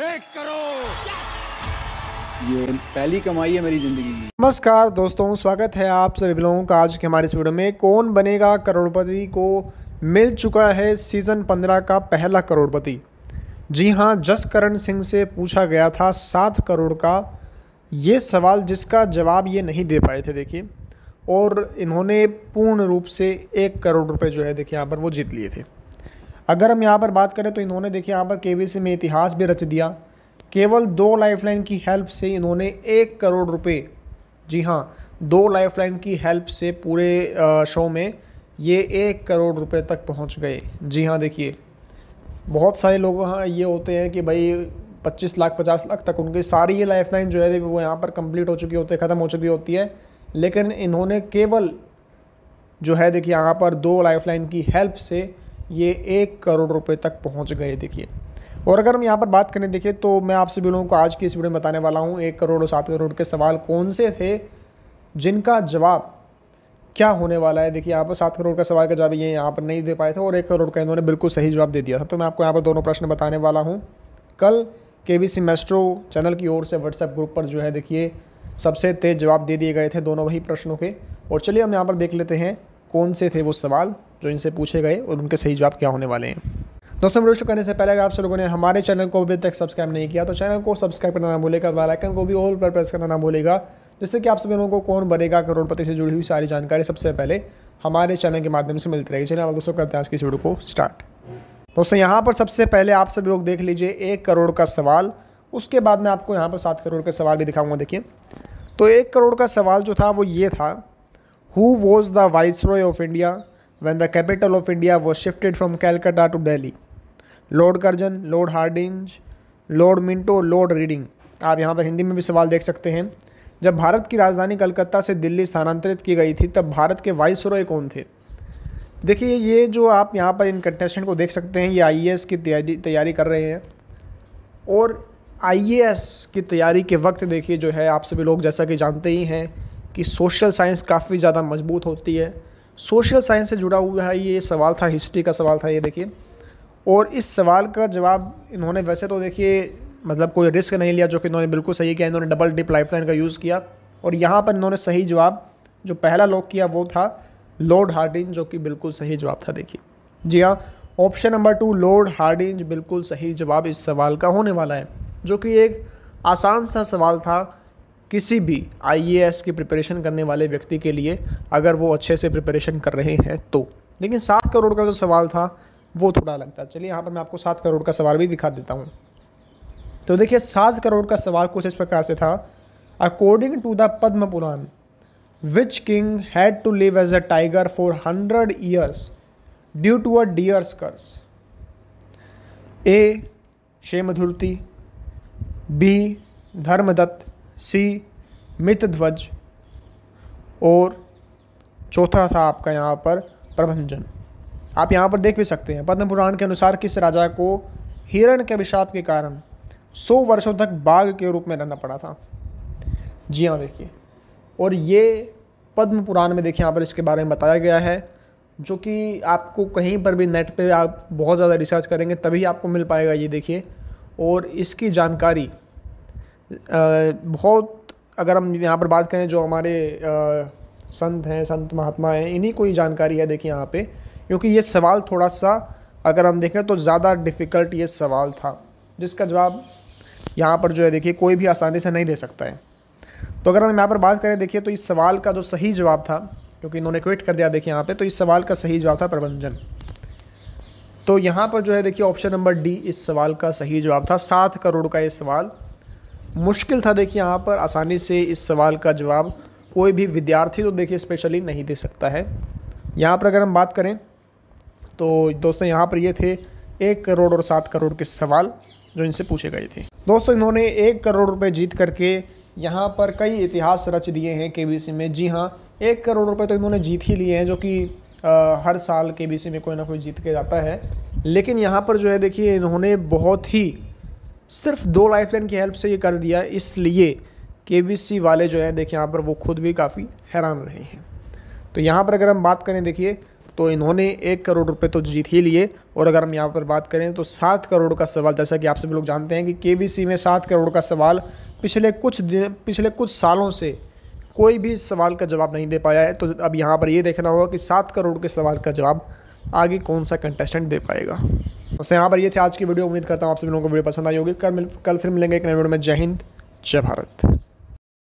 एक करोड़ ये पहली कमाई है मेरी जिंदगी की नमस्कार दोस्तों स्वागत है आप सभी लोगों का आज के हमारे इस वीडियो में कौन बनेगा करोड़पति को मिल चुका है सीजन पंद्रह का पहला करोड़पति जी हाँ जसकरण सिंह से पूछा गया था सात करोड़ का ये सवाल जिसका जवाब ये नहीं दे पाए थे देखिए और इन्होंने पूर्ण रूप से एक करोड़ रुपए जो है देखिए यहाँ पर वो जीत लिए थे अगर हम यहाँ पर बात करें तो इन्होंने देखिए यहाँ पर के में इतिहास भी रच दिया केवल दो लाइफलाइन की हेल्प से इन्होंने एक करोड़ रुपए जी हाँ दो लाइफलाइन की हेल्प से पूरे शो में ये एक करोड़ रुपए तक पहुंच गए जी हाँ देखिए बहुत सारे लोग हाँ ये होते हैं कि भाई 25 लाख 50 लाख तक उनकी सारी ये लाइफलाइन जो है वो यहाँ पर कंप्लीट हो चुकी होती है ख़त्म हो चुकी होती है लेकिन इन्होंने केवल जो है देखिए यहाँ पर दो लाइफलाइन की हेल्प से ये एक करोड़ रुपए तक पहुंच गए देखिए और अगर हम यहाँ पर बात करें देखिए तो मैं आप सभी लोगों को आज की इस वीडियो में बताने वाला हूँ एक करोड़ और सात करोड़ के सवाल कौन से थे जिनका जवाब क्या होने वाला है देखिए यहाँ पर सात करोड़ का सवाल का जवाब ये यहाँ पर नहीं दे पाए थे और एक करोड़ का इन्होंने बिल्कुल सही जवाब दे दिया था तो मैं आपको यहाँ पर दोनों प्रश्न बताने वाला हूँ कल के बी सी मेस्ट्रो चैनल की ओर से व्हाट्सएप ग्रुप पर जो है देखिए सबसे तेज जवाब दे दिए गए थे दोनों वही प्रश्नों के और चलिए हम यहाँ पर देख लेते हैं कौन से थे वो सवाल जो इनसे पूछे गए और उनके सही जवाब क्या होने वाले हैं दोस्तों वीडियो शुरू करने से पहले अगर आप सब लोगों ने हमारे चैनल को अभी तक सब्सक्राइब नहीं किया तो चैनल को सब्सक्राइब करना ना भूलेगा बेलाइकन को भी ऑल पर प्रेस करना ना भूलेगा जिससे कि आप सभी लोगों को कौन बनेगा करोड़पति से जुड़ी हुई सारी जानकारी सबसे पहले हमारे चैनल के माध्यम से मिलती रहेगी चलिए आप दोस्तों करते हैं आज की इस वीडियो को स्टार्ट दोस्तों यहाँ पर सबसे पहले आप सभी लोग देख लीजिए एक करोड़ का सवाल उसके बाद मैं आपको यहाँ पर सात करोड़ का सवाल भी दिखाऊंगा देखिए तो एक करोड़ का सवाल जो था वो ये था who was the viceroy of India when the capital of India was shifted from Calcutta to Delhi. Lord Curzon, Lord Hardinge Lord Minto Lord Reading आप यहाँ पर हिंदी में भी सवाल देख सकते हैं जब भारत की राजधानी कलकत्ता से दिल्ली स्थानांतरित की गई थी तब भारत के वाइस रॉय कौन थे देखिए ये जो आप यहाँ पर इन कंटेस्टेंट को देख सकते हैं ये आई की तैयारी तैयारी कर रहे हैं और आई की तैयारी के वक्त देखिए जो है आप सभी लोग जैसा कि जानते ही हैं कि सोशल साइंस काफ़ी ज़्यादा मजबूत होती है सोशल साइंस से जुड़ा हुआ है ये सवाल था हिस्ट्री का सवाल था ये देखिए और इस सवाल का जवाब इन्होंने वैसे तो देखिए मतलब कोई रिस्क नहीं लिया जो कि इन्होंने बिल्कुल सही किया इन्होंने डबल डिप लाइफ लाइन का यूज़ किया और यहाँ पर इन्होंने सही जवाब जो पहला लॉक किया वो था लॉर्ड हार्डिंग जो कि बिल्कुल सही जवाब था देखिए जी हाँ option number two Lord Hardinge बिल्कुल सही जवाब इस सवाल का होने वाला है जो कि एक आसान सा सवाल था किसी भी आईएएस की प्रिपरेशन करने वाले व्यक्ति के लिए अगर वो अच्छे से प्रिपरेशन कर रहे हैं तो लेकिन सात करोड़ का जो सवाल था वो थोड़ा लगता है चलिए यहाँ पर मैं आपको सात करोड़ का सवाल भी दिखा देता हूँ तो देखिए सात करोड़ का सवाल कुछ इस प्रकार से था according to the Padma Purana which king had to live as a tiger for hundred years due to a deer's curse A Madhurati B Dharmadatta C Dhwaj और चौथा था आपका यहाँ पर प्रभंजन आप यहाँ पर देख भी सकते हैं पद्म पुराण के अनुसार किस राजा को हिरण के अभिशाप के कारण सौ वर्षों तक बाघ के रूप में रहना पड़ा था जी हाँ देखिए और ये पद्म पुराण में देखिए यहाँ पर इसके बारे में बताया गया है जो कि आपको कहीं पर भी नेट पे आप बहुत ज़्यादा रिसर्च करेंगे तभी आपको मिल पाएगा ये देखिए और इसकी जानकारी बहुत अगर हम यहाँ पर बात करें जो हमारे संत हैं संत महात्मा हैं इन्हीं को ही जानकारी है देखिए यहाँ पे क्योंकि ये सवाल थोड़ा सा अगर हम देखें तो ज़्यादा डिफ़िकल्ट ये सवाल था जिसका जवाब यहाँ पर जो है देखिए कोई भी आसानी से नहीं दे सकता है तो अगर हम यहाँ पर बात करें देखिए तो इस सवाल का जो सही जवाब था क्योंकि इन्होंने क्विट कर दिया देखिए यहाँ पे तो इस सवाल का सही जवाब था प्रबंधन तो यहाँ पर जो है देखिए ऑप्शन नंबर डी इस सवाल का सही जवाब था सात करोड़ का ये सवाल मुश्किल था देखिए यहाँ पर आसानी से इस सवाल का जवाब कोई भी विद्यार्थी तो देखिए स्पेशली नहीं दे सकता है यहाँ पर अगर हम बात करें तो दोस्तों यहाँ पर ये थे एक करोड़ और सात करोड़ के सवाल जो इनसे पूछे गए थे दोस्तों इन्होंने एक करोड़ रुपए जीत करके यहाँ पर कई इतिहास रच दिए हैं के में जी हाँ एक करोड़ रुपये तो इन्होंने जीत ही लिए हैं जो कि हर साल के में कोई ना कोई जीत के जाता है लेकिन यहाँ पर जो है देखिए इन्होंने बहुत ही सिर्फ दो लाइफलाइन की हेल्प से ये कर दिया इसलिए के वाले जो हैं देखिए यहाँ पर वो खुद भी काफ़ी हैरान रहे हैं तो यहाँ पर अगर हम बात करें देखिए तो इन्होंने एक करोड़ रुपए तो जीत ही लिए और अगर हम यहाँ पर बात करें तो सात करोड़ का सवाल जैसा कि आप सभी लोग जानते हैं कि के में सात करोड़ का सवाल पिछले कुछ दिन पिछले कुछ सालों से कोई भी सवाल का जवाब नहीं दे पाया है तो अब यहाँ पर ये देखना होगा कि सात करोड़ के सवाल का जवाब आगे कौन सा कंटेस्टेंट दे पाएगा उससे यहाँ पर ये थे आज की वीडियो उम्मीद करता हूँ आप सभी लोगों को वीडियो पसंद आई होगी कल कल फिर मिलेंगे एक नए वीडियो में जय हिंद जय भारत